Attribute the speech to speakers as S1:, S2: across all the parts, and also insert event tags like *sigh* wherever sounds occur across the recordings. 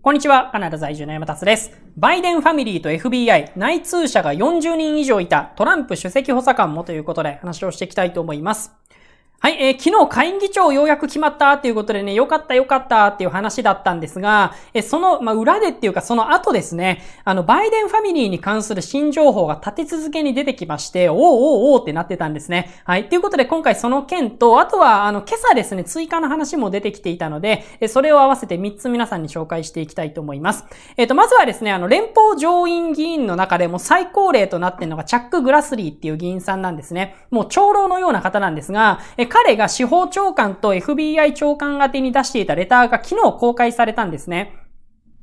S1: こんにちは、カナダ在住の山達です。バイデンファミリーと FBI、内通者が40人以上いたトランプ首席補佐官もということで話をしていきたいと思います。はい、えー、昨日会議長ようやく決まったっていうことでね、よかったよかったっていう話だったんですが、えー、その、まあ、裏でっていうかその後ですね、あの、バイデンファミリーに関する新情報が立て続けに出てきまして、おーおーおーってなってたんですね。はい、ということで今回その件と、あとは、あの、今朝ですね、追加の話も出てきていたので、えー、それを合わせて3つ皆さんに紹介していきたいと思います。えっ、ー、と、まずはですね、あの、連邦上院議員の中でも最高齢となってるのがチャック・グラスリーっていう議員さんなんですね。もう長老のような方なんですが、え彼が司法長官と FBI 長官宛に出していたレターが昨日公開されたんですね。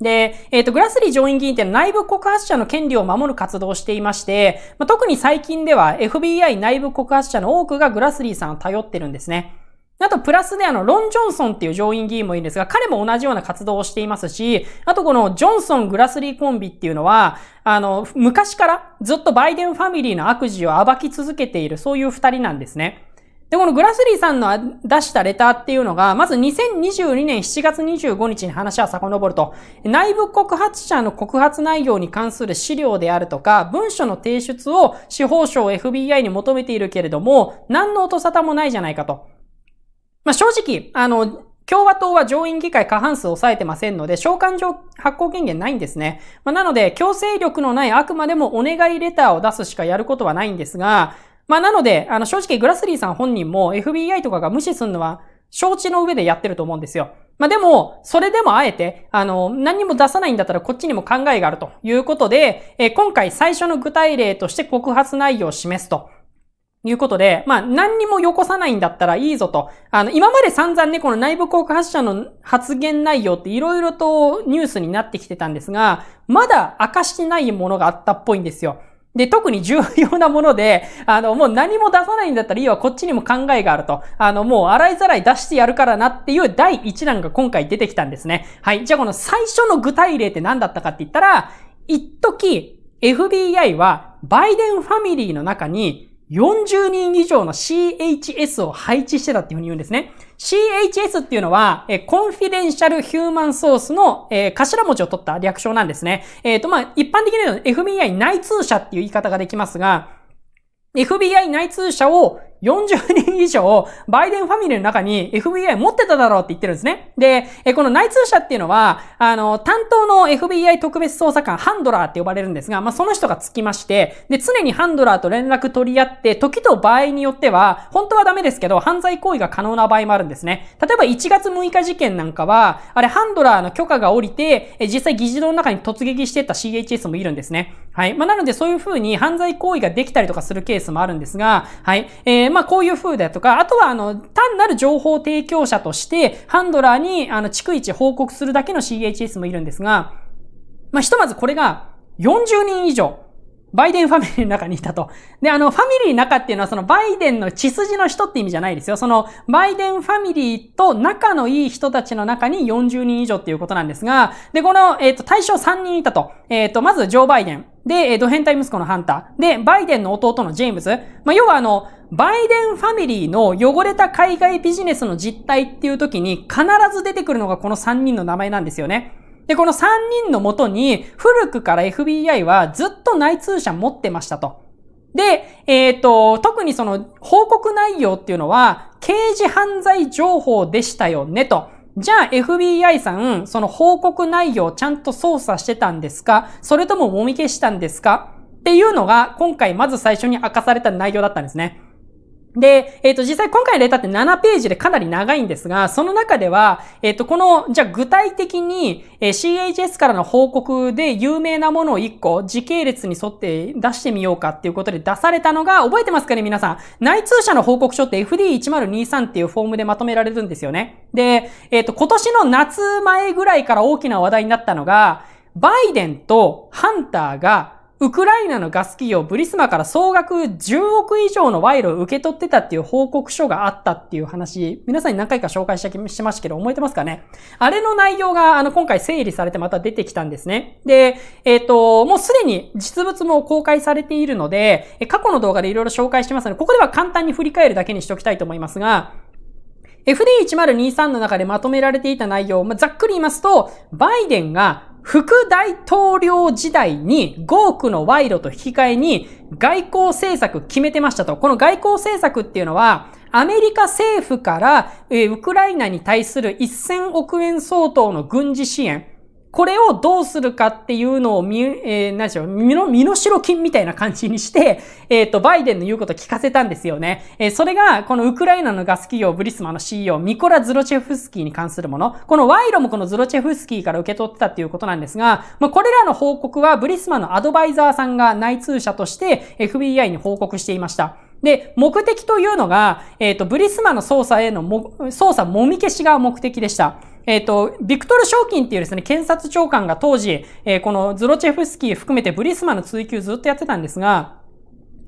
S1: で、えっ、ー、と、グラスリー上院議員って内部告発者の権利を守る活動をしていまして、まあ、特に最近では FBI 内部告発者の多くがグラスリーさんを頼ってるんですね。あと、プラスであの、ロン・ジョンソンっていう上院議員もいるんですが、彼も同じような活動をしていますし、あとこの、ジョンソン・グラスリーコンビっていうのは、あの、昔からずっとバイデンファミリーの悪事を暴き続けている、そういう二人なんですね。で、このグラスリーさんの出したレターっていうのが、まず2022年7月25日に話は遡ると、内部告発者の告発内容に関する資料であるとか、文書の提出を司法省 FBI に求めているけれども、何の音沙汰もないじゃないかと。まあ、正直、あの、共和党は上院議会過半数を抑えてませんので、召喚状発行権限ないんですね。まあ、なので、強制力のないあくまでもお願いレターを出すしかやることはないんですが、まあなので、あの正直グラスリーさん本人も FBI とかが無視するのは承知の上でやってると思うんですよ。まあでも、それでもあえて、あの、何にも出さないんだったらこっちにも考えがあるということで、え今回最初の具体例として告発内容を示すと。いうことで、まあ、何にもよこさないんだったらいいぞと。あの、今まで散々ね、この内部告発者の発言内容って色々とニュースになってきてたんですが、まだ明かしてないものがあったっぽいんですよ。で、特に重要なもので、あの、もう何も出さないんだったらいいわ、こっちにも考えがあると。あの、もう洗いざらい出してやるからなっていう第一弾が今回出てきたんですね。はい。じゃあこの最初の具体例って何だったかって言ったら、一時 FBI はバイデンファミリーの中に40人以上の CHS を配置してたっていうふうに言うんですね。CHS っていうのは、えコンフィデンシャルヒューマンソースの、えー、頭文字を取った略称なんですね。えっ、ー、と、まあ、一般的には FBI 内通者っていう言い方ができますが、FBI 内通者を40人以上、バイデンファミリーの中に FBI 持ってただろうって言ってるんですね。で、えこの内通者っていうのは、あの、担当の FBI 特別捜査官、ハンドラーって呼ばれるんですが、まあ、その人がつきまして、で、常にハンドラーと連絡取り合って、時と場合によっては、本当はダメですけど、犯罪行為が可能な場合もあるんですね。例えば1月6日事件なんかは、あれ、ハンドラーの許可が下りて、え実際議事堂の中に突撃してた CHS もいるんですね。はい。まあ、なのでそういう風に犯罪行為ができたりとかするケースもあるんですが、はい。えーー、まあ、こういう風だとか、あとは、あの、単なる情報提供者として、ハンドラーに、あの、逐一報告するだけの CHS もいるんですが、まあ、ひとまずこれが40人以上、バイデンファミリーの中にいたと。で、あの、ファミリーの中っていうのはそのバイデンの血筋の人って意味じゃないですよ。その、バイデンファミリーと仲のいい人たちの中に40人以上っていうことなんですが、で、この、えっ、ー、と、対象3人いたと。えっ、ー、と、まず、ジョー・バイデン。で、えっ、ー、と、変態息子のハンター。で、バイデンの弟のジェームズ。まあ、要はあの、バイデンファミリーの汚れた海外ビジネスの実態っていう時に必ず出てくるのがこの3人の名前なんですよね。で、この3人のもとに、古くから FBI はずっと内通者持ってましたと。で、えっ、ー、と、特にその報告内容っていうのは、刑事犯罪情報でしたよねと。じゃあ FBI さん、その報告内容ちゃんと捜査してたんですかそれとも揉み消したんですかっていうのが、今回まず最初に明かされた内容だったんですね。で、えっ、ー、と、実際今回レターって7ページでかなり長いんですが、その中では、えっ、ー、と、この、じゃあ具体的に、えー、CHS からの報告で有名なものを1個時系列に沿って出してみようかっていうことで出されたのが、覚えてますかね皆さん。内通者の報告書って FD1023 っていうフォームでまとめられるんですよね。で、えっ、と、今年の夏前ぐらいから大きな話題になったのが、バイデンとハンターがウクライナのガス企業ブリスマから総額10億以上の賄賂を受け取ってたっていう報告書があったっていう話、皆さんに何回か紹介してましたけど、覚えてますかねあれの内容が、あの、今回整理されてまた出てきたんですね。で、えっ、ー、と、もうすでに実物も公開されているので、過去の動画でいろいろ紹介してますので、ここでは簡単に振り返るだけにしておきたいと思いますが、FD1023 の中でまとめられていた内容、まあ、ざっくり言いますと、バイデンが副大統領時代に5億の賄賂と引き換えに外交政策決めてましたと。この外交政策っていうのは、アメリカ政府から、えウクライナに対する1000億円相当の軍事支援、これをどうするかっていうのを見、えー、何しろ、身の、身の代金みたいな感じにして、えっ、ー、と、バイデンの言うことを聞かせたんですよね。えー、それが、このウクライナのガス企業ブリスマの CEO、ミコラ・ズロチェフスキーに関するもの。この賄賂もこのズロチェフスキーから受け取ってたっていうことなんですが、まあ、これらの報告はブリスマのアドバイザーさんが内通者として FBI に報告していました。で、目的というのが、えっ、ー、と、ブリスマの捜査へのも、捜査もみ消しが目的でした。えっ、ー、と、ビクトル・賞金っていうですね、検察長官が当時、えー、このズロチェフスキー含めてブリスマの追及ずっとやってたんですが、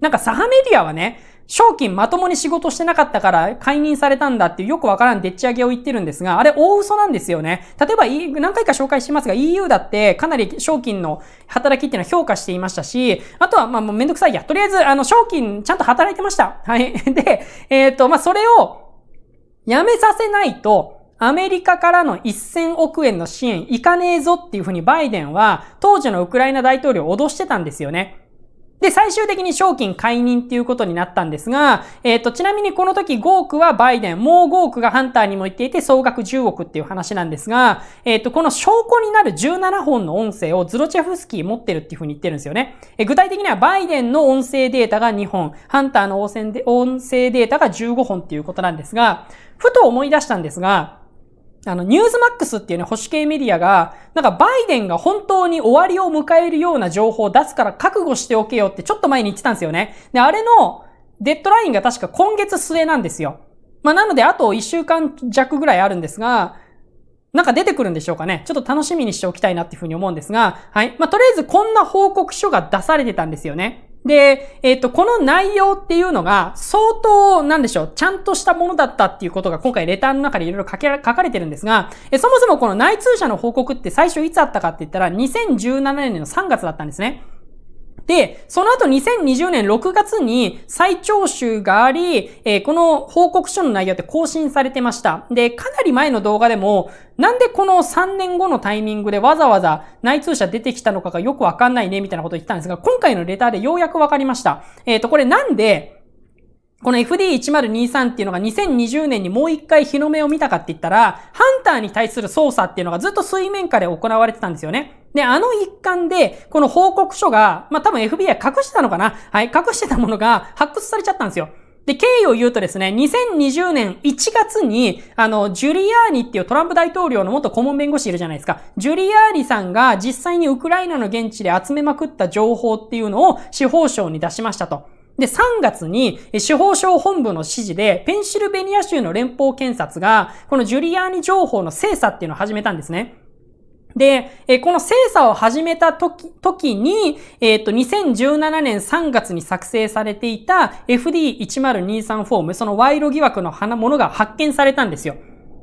S1: なんかサハメディアはね、賞金まともに仕事してなかったから解任されたんだっていうよくわからんでっち上げを言ってるんですが、あれ大嘘なんですよね。例えば、何回か紹介してますが EU だってかなり賞金の働きっていうのは評価していましたし、あとはまあもうめんどくさいや。とりあえず、あの、賞金ちゃんと働いてました。はい。で、えっ、ー、と、まあ、それをやめさせないと、アメリカからの1000億円の支援いかねえぞっていうふうにバイデンは当時のウクライナ大統領を脅してたんですよね。で、最終的に賞金解任っていうことになったんですが、えっ、ー、と、ちなみにこの時5億はバイデン、もう5億がハンターにも言っていて、総額10億っていう話なんですが、えっ、ー、と、この証拠になる17本の音声をズロチェフスキー持ってるっていうふうに言ってるんですよね。えー、具体的にはバイデンの音声データが2本、ハンターの音声データが15本っていうことなんですが、ふと思い出したんですが、あの、ニュースマックスっていうね、保守系メディアが、なんかバイデンが本当に終わりを迎えるような情報を出すから覚悟しておけよってちょっと前に言ってたんですよね。で、あれのデッドラインが確か今月末なんですよ。まあ、なのであと1週間弱ぐらいあるんですが、なんか出てくるんでしょうかね。ちょっと楽しみにしておきたいなっていうふうに思うんですが、はい。まあ、とりあえずこんな報告書が出されてたんですよね。で、えっ、ー、と、この内容っていうのが相当、なんでしょう、ちゃんとしたものだったっていうことが今回レターの中でいろいろ書かれてるんですが、えそもそもこの内通者の報告って最初いつあったかって言ったら2017年の3月だったんですね。で、その後2020年6月に再徴収があり、えー、この報告書の内容って更新されてました。で、かなり前の動画でも、なんでこの3年後のタイミングでわざわざ内通者出てきたのかがよくわかんないね、みたいなこと言ったんですが、今回のレターでようやくわかりました。えっ、ー、と、これなんで、この FD1023 っていうのが2020年にもう一回日の目を見たかって言ったら、ハンターに対する捜査っていうのがずっと水面下で行われてたんですよね。で、あの一環で、この報告書が、まあ、多分 FBI 隠してたのかなはい、隠してたものが発掘されちゃったんですよ。で、経緯を言うとですね、2020年1月に、あの、ジュリアーニっていうトランプ大統領の元顧問弁護士いるじゃないですか。ジュリアーニさんが実際にウクライナの現地で集めまくった情報っていうのを司法省に出しましたと。で、3月に司法省本部の指示で、ペンシルベニア州の連邦検察が、このジュリアーニ情報の精査っていうのを始めたんですね。で、この精査を始めた時時に、えっ、ー、と、2017年3月に作成されていた FD1023 フォーム、その賄賂疑惑のものが発見されたんですよ。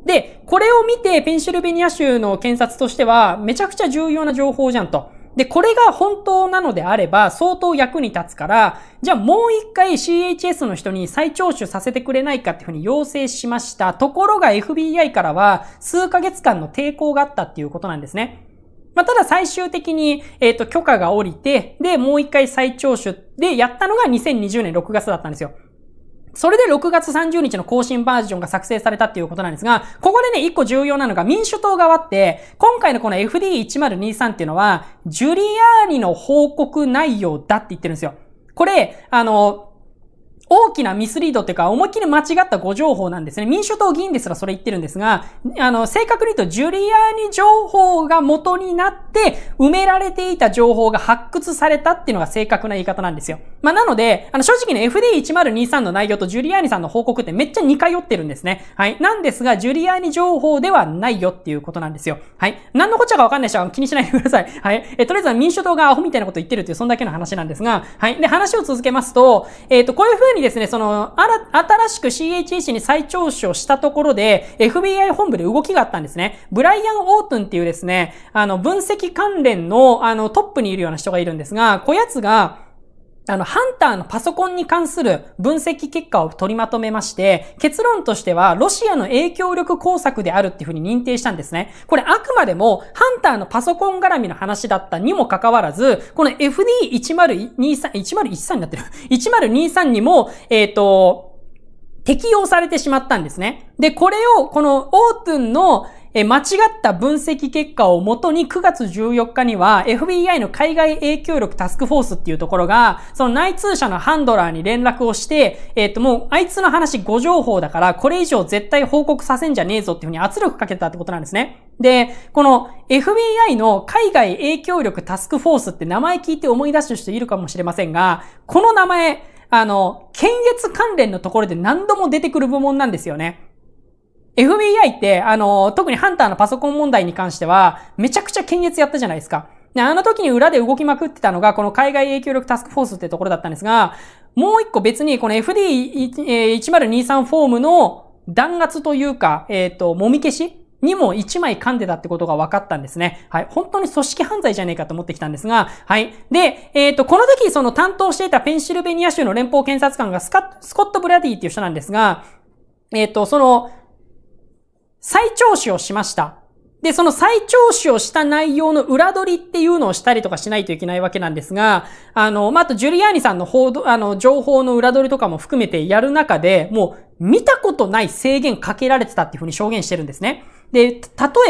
S1: で、これを見て、ペンシルベニア州の検察としては、めちゃくちゃ重要な情報じゃんと。で、これが本当なのであれば相当役に立つから、じゃあもう一回 CHS の人に再聴取させてくれないかっていうふうに要請しました。ところが FBI からは数ヶ月間の抵抗があったっていうことなんですね。まあ、ただ最終的に、えっ、ー、と、許可が下りて、で、もう一回再聴取でやったのが2020年6月だったんですよ。それで6月30日の更新バージョンが作成されたっていうことなんですが、ここでね、一個重要なのが民主党側って、今回のこの FD1023 っていうのは、ジュリアーニの報告内容だって言ってるんですよ。これ、あの、大きなミスリードっていうか、思いっきり間違った誤情報なんですね。民主党議員ですらそれ言ってるんですが、あの、正確に言うと、ジュリアーニ情報が元になって、埋められていた情報が発掘されたっていうのが正確な言い方なんですよ。まあ、なので、あの、正直ね、FD1023 の内容とジュリアーニさんの報告ってめっちゃ似通ってるんですね。はい。なんですが、ジュリアーニ情報ではないよっていうことなんですよ。はい。何のこっちゃかわかんない人は気にしないでください。はい。え、とりあえずは民主党がアホみたいなこと言ってるっていう、そんだけの話なんですが、はい。で、話を続けますと、えっ、ー、と、こういうにですね、その、新しく CHH に再聴取をしたところで、FBI 本部で動きがあったんですね。ブライアン・オートンっていうですね、あの、分析関連の、あの、トップにいるような人がいるんですが、こやつが、あの、ハンターのパソコンに関する分析結果を取りまとめまして、結論としては、ロシアの影響力工作であるっていうふうに認定したんですね。これあくまでも、ハンターのパソコン絡みの話だったにもかかわらず、この FD1023、1013になってる。1023にも、えっ、ー、と、適用されてしまったんですね。で、これを、このオープンの、え間違った分析結果をもとに9月14日には FBI の海外影響力タスクフォースっていうところが、その内通者のハンドラーに連絡をして、えっ、ー、ともうあいつの話誤情報だからこれ以上絶対報告させんじゃねえぞっていうふうに圧力かけたってことなんですね。で、この FBI の海外影響力タスクフォースって名前聞いて思い出す人いるかもしれませんが、この名前、あの、検閲関連のところで何度も出てくる部門なんですよね。FBI って、あの、特にハンターのパソコン問題に関しては、めちゃくちゃ検閲やったじゃないですか。あの時に裏で動きまくってたのが、この海外影響力タスクフォースってところだったんですが、もう一個別に、この FD1023 フォームの弾圧というか、えっ、ー、と、もみ消しにも一枚噛んでたってことが分かったんですね。はい。本当に組織犯罪じゃねえかと思ってきたんですが、はい。で、えっ、ー、と、この時その担当していたペンシルベニア州の連邦検察官がスカスコット・ブラディっていう人なんですが、えっ、ー、と、その、再聴取をしました。で、その再聴取をした内容の裏取りっていうのをしたりとかしないといけないわけなんですが、あの、まあ、あとジュリアーニさんの報道、あの、情報の裏取りとかも含めてやる中で、もう見たことない制限かけられてたっていうふうに証言してるんですね。で、例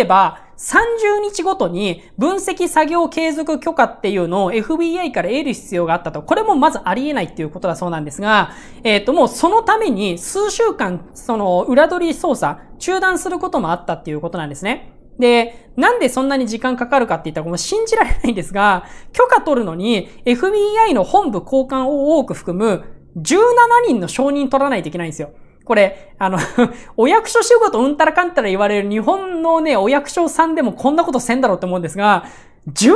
S1: えば、30日ごとに分析作業継続許可っていうのを FBI から得る必要があったと。これもまずありえないっていうことだそうなんですが、えっ、ー、と、もうそのために数週間、その裏取り捜査、中断することもあったっていうことなんですね。で、なんでそんなに時間かかるかって言ったら、もう信じられないんですが、許可取るのに FBI の本部交換を多く含む17人の承認取らないといけないんですよ。これ、あの *laughs* お役所仕事うんたらかんたら言われる日本のね、お役所さんでもこんなことせんだろうって思うんですが、17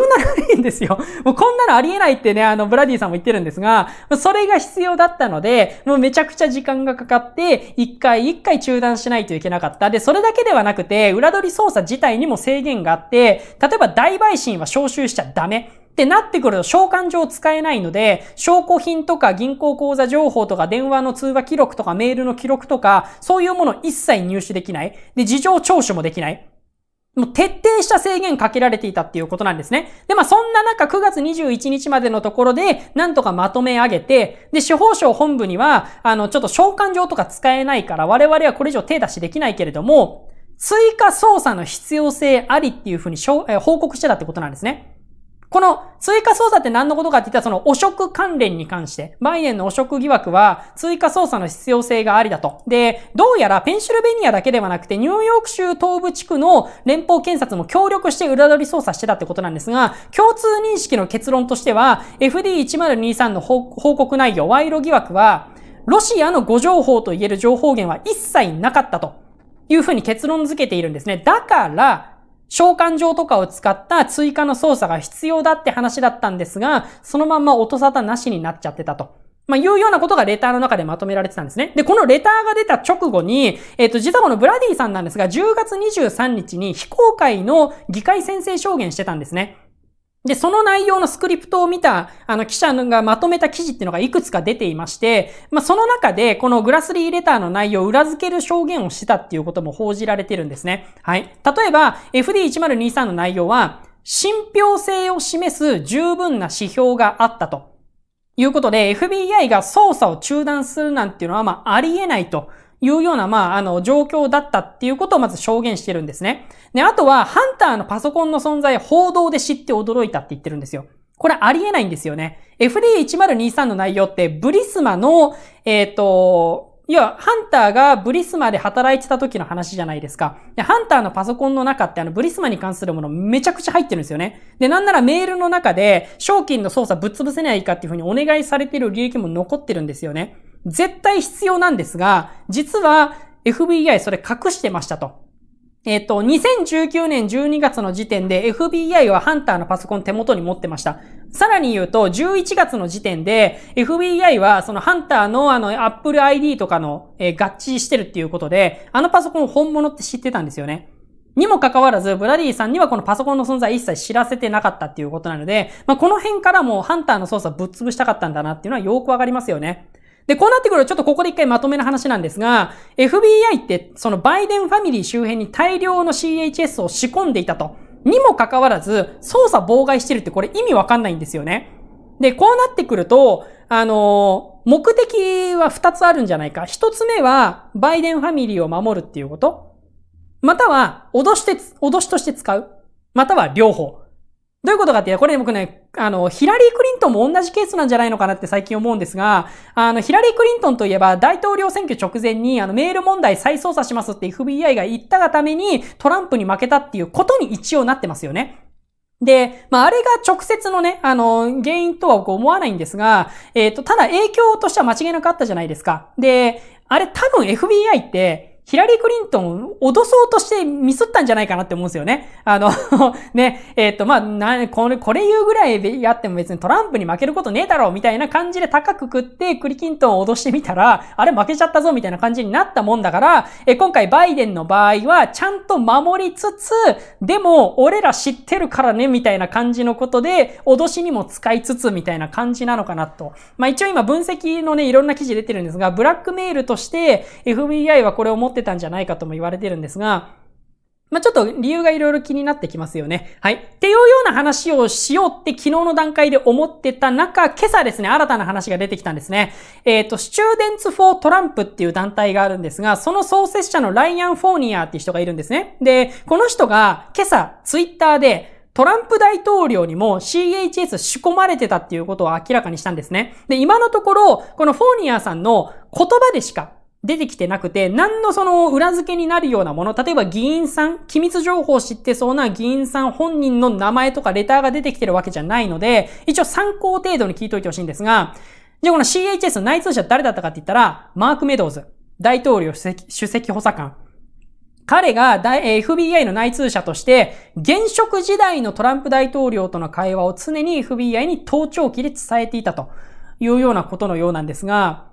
S1: 人ですよ。*laughs* もうこんなのありえないってね、あの、ブラディさんも言ってるんですが、それが必要だったので、もうめちゃくちゃ時間がかかって、一回一回中断しないといけなかった。で、それだけではなくて、裏取り捜査自体にも制限があって、例えば大陪審は招集しちゃダメ。ってなってくると召喚状使えないので、証拠品とか銀行口座情報とか電話の通話記録とかメールの記録とか、そういうもの一切入手できない。で、事情聴取もできない。もう徹底した制限かけられていたっていうことなんですね。で、まあそんな中9月21日までのところで、なんとかまとめ上げて、で、司法省本部には、あの、ちょっと召喚状とか使えないから、我々はこれ以上手出しできないけれども、追加捜査の必要性ありっていうふうに報告してたってことなんですね。この追加捜査って何のことかって言ったらその汚職関連に関して、バイデンの汚職疑惑は追加捜査の必要性がありだと。で、どうやらペンシルベニアだけではなくてニューヨーク州東部地区の連邦検察も協力して裏取り捜査してたってことなんですが、共通認識の結論としては FD1023 の報告内容、賄賂疑惑はロシアの誤情報と言える情報源は一切なかったというふうに結論付けているんですね。だから、召喚状とかを使った追加の操作が必要だって話だったんですが、そのまんま音沙汰なしになっちゃってたと。まあ、いうようなことがレターの中でまとめられてたんですね。で、このレターが出た直後に、えっ、ー、と、実はこのブラディさんなんですが、10月23日に非公開の議会宣誓証言してたんですね。で、その内容のスクリプトを見た、あの、記者がまとめた記事っていうのがいくつか出ていまして、まあ、その中で、このグラスリーレターの内容を裏付ける証言をしたっていうことも報じられてるんですね。はい。例えば、FD1023 の内容は、信憑性を示す十分な指標があったと。いうことで、FBI が捜査を中断するなんていうのは、まあ、ありえないと。いうような、まあ、あの、状況だったっていうことをまず証言してるんですね。で、あとは、ハンターのパソコンの存在報道で知って驚いたって言ってるんですよ。これありえないんですよね。FDA1023 の内容って、ブリスマの、えっ、ー、と、いや、ハンターがブリスマで働いてた時の話じゃないですか。で、ハンターのパソコンの中ってあのブリスマに関するものめちゃくちゃ入ってるんですよね。で、なんならメールの中で、賞金の操作ぶっ潰せないかっていうふうにお願いされてる履歴も残ってるんですよね。絶対必要なんですが、実は FBI それ隠してましたと。えっ、と、2019年12月の時点で FBI はハンターのパソコン手元に持ってました。さらに言うと、11月の時点で FBI はそのハンターのあの Apple ID とかの、えー、合致してるっていうことで、あのパソコン本物って知ってたんですよね。にもかかわらず、ブラディさんにはこのパソコンの存在一切知らせてなかったっていうことなので、まあ、この辺からもハンターの操作ぶっ潰したかったんだなっていうのはよくわかりますよね。で、こうなってくるとちょっとここで一回まとめの話なんですが、FBI ってそのバイデンファミリー周辺に大量の CHS を仕込んでいたと。にもかかわらず、捜査妨害してるってこれ意味わかんないんですよね。で、こうなってくると、あのー、目的は二つあるんじゃないか。一つ目は、バイデンファミリーを守るっていうこと。または、脅して、脅しとして使う。または両方。どういうことかっていうと、これ僕ね、あの、ヒラリー・クリントンも同じケースなんじゃないのかなって最近思うんですが、あの、ヒラリー・クリントンといえば、大統領選挙直前に、あの、メール問題再捜査しますって FBI が言ったがために、トランプに負けたっていうことに一応なってますよね。で、まあ、あれが直接のね、あの、原因とは僕思わないんですが、えっ、ー、と、ただ影響としては間違いなくあったじゃないですか。で、あれ多分 FBI って、ヒラリー・クリントンを脅そうとしてミスったんじゃないかなって思うんですよね。あの *laughs* ね、えっ、ー、と、まあ、な、これ、これ言うぐらいやっても別にトランプに負けることねえだろうみたいな感じで高く食ってクリキントンを脅してみたら、あれ負けちゃったぞみたいな感じになったもんだから、え今回バイデンの場合はちゃんと守りつつ、でも俺ら知ってるからねみたいな感じのことで、脅しにも使いつつみたいな感じなのかなと。まあ、一応今分析のね、いろんな記事出てるんですが、ブラックメールとして FBI はこれを持ってってたんじゃないかとも言われてるんですが、まあ、ちょっと理由がいろいろ気になってきますよね。はい。っていうような話をしようって昨日の段階で思ってた中、今朝ですね、新たな話が出てきたんですね。えっ、ー、と、スチューデンツ・フォー・トランプっていう団体があるんですが、その創設者のライアン・フォーニアっていう人がいるんですね。で、この人が今朝、ツイッターで、トランプ大統領にも CHS 仕込まれてたっていうことを明らかにしたんですね。で、今のところ、このフォーニアさんの言葉でしか出てきてなくて、何のその裏付けになるようなもの、例えば議員さん、機密情報を知ってそうな議員さん本人の名前とかレターが出てきてるわけじゃないので、一応参考程度に聞いといてほしいんですが、じゃあこの CHS の内通者誰だったかって言ったら、マーク・メドウズ、大統領主席補佐官。彼が FBI の内通者として、現職時代のトランプ大統領との会話を常に FBI に盗聴器で伝えていたというようなことのようなんですが、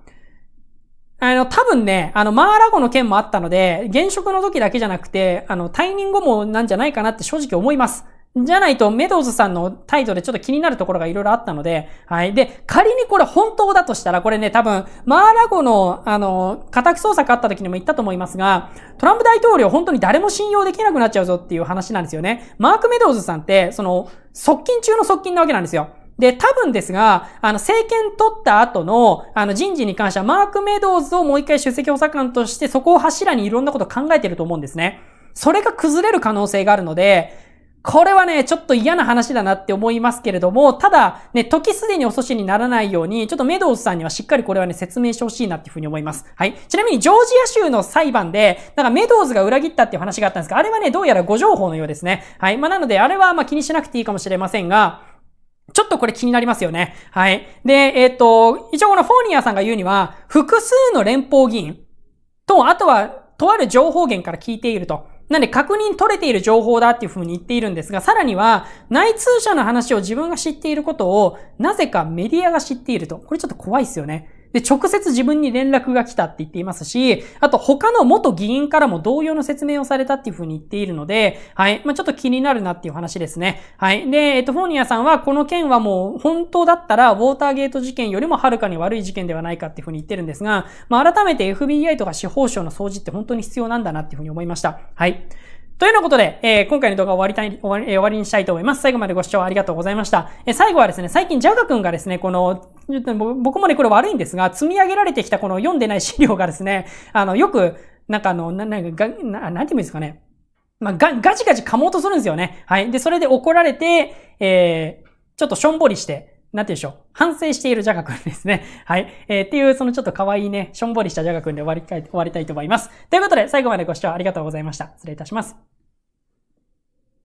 S1: あの、多分ね、あの、マーラゴの件もあったので、現職の時だけじゃなくて、あの、退任後もなんじゃないかなって正直思います。じゃないと、メドウズさんの態度でちょっと気になるところがいろいろあったので、はい。で、仮にこれ本当だとしたら、これね、多分、マーラゴの、あの、家宅捜索あった時にも言ったと思いますが、トランプ大統領本当に誰も信用できなくなっちゃうぞっていう話なんですよね。マーク・メドウズさんって、その、側近中の側近なわけなんですよ。で、多分ですが、あの、政権取った後の、あの、人事に関しては、マーク・メドウズをもう一回出席補佐官として、そこを柱にいろんなことを考えてると思うんですね。それが崩れる可能性があるので、これはね、ちょっと嫌な話だなって思いますけれども、ただ、ね、時すでに遅しにならないように、ちょっとメドウズさんにはしっかりこれはね、説明してほしいなっていうふうに思います。はい。ちなみに、ジョージア州の裁判で、なんかメドウズが裏切ったっていう話があったんですが、あれはね、どうやら誤情報のようですね。はい。まあ、なので、あれはまあ気にしなくていいかもしれませんが、ちょっとこれ気になりますよね。はい。で、えっ、と、一応このフォーニアさんが言うには、複数の連邦議員と、あとは、とある情報源から聞いていると。なんで確認取れている情報だっていうふうに言っているんですが、さらには、内通者の話を自分が知っていることを、なぜかメディアが知っていると。これちょっと怖いですよね。で、直接自分に連絡が来たって言っていますし、あと他の元議員からも同様の説明をされたっていうふうに言っているので、はい。まあ、ちょっと気になるなっていう話ですね。はい。で、えっと、フォーニアさんはこの件はもう本当だったら、ウォーターゲート事件よりもはるかに悪い事件ではないかっていうふうに言ってるんですが、まあ、改めて FBI とか司法省の掃除って本当に必要なんだなっていうふうに思いました。はい。というようなことで、えー、今回の動画を終わりたい、終わり、え終わりにしたいと思います。最後までご視聴ありがとうございました。えー、最後はですね、最近ジャガ君がですね、この、僕もね、これ悪いんですが、積み上げられてきたこの読んでない資料がですね、あの、よく、なんかあの、な、なんか、な、なんて言うんですかね。まあ、が、ガチガチ噛もうとするんですよね。はい。で、それで怒られて、えー、ちょっとしょんぼりして、なんて言うでしょう。反省しているジャガ君ですね。*laughs* はい。えー、っていう、そのちょっと可愛いね、しょんぼりしたジャガ君で終わりたいと思います。ということで、最後までご視聴ありがとうございました。失礼いたします。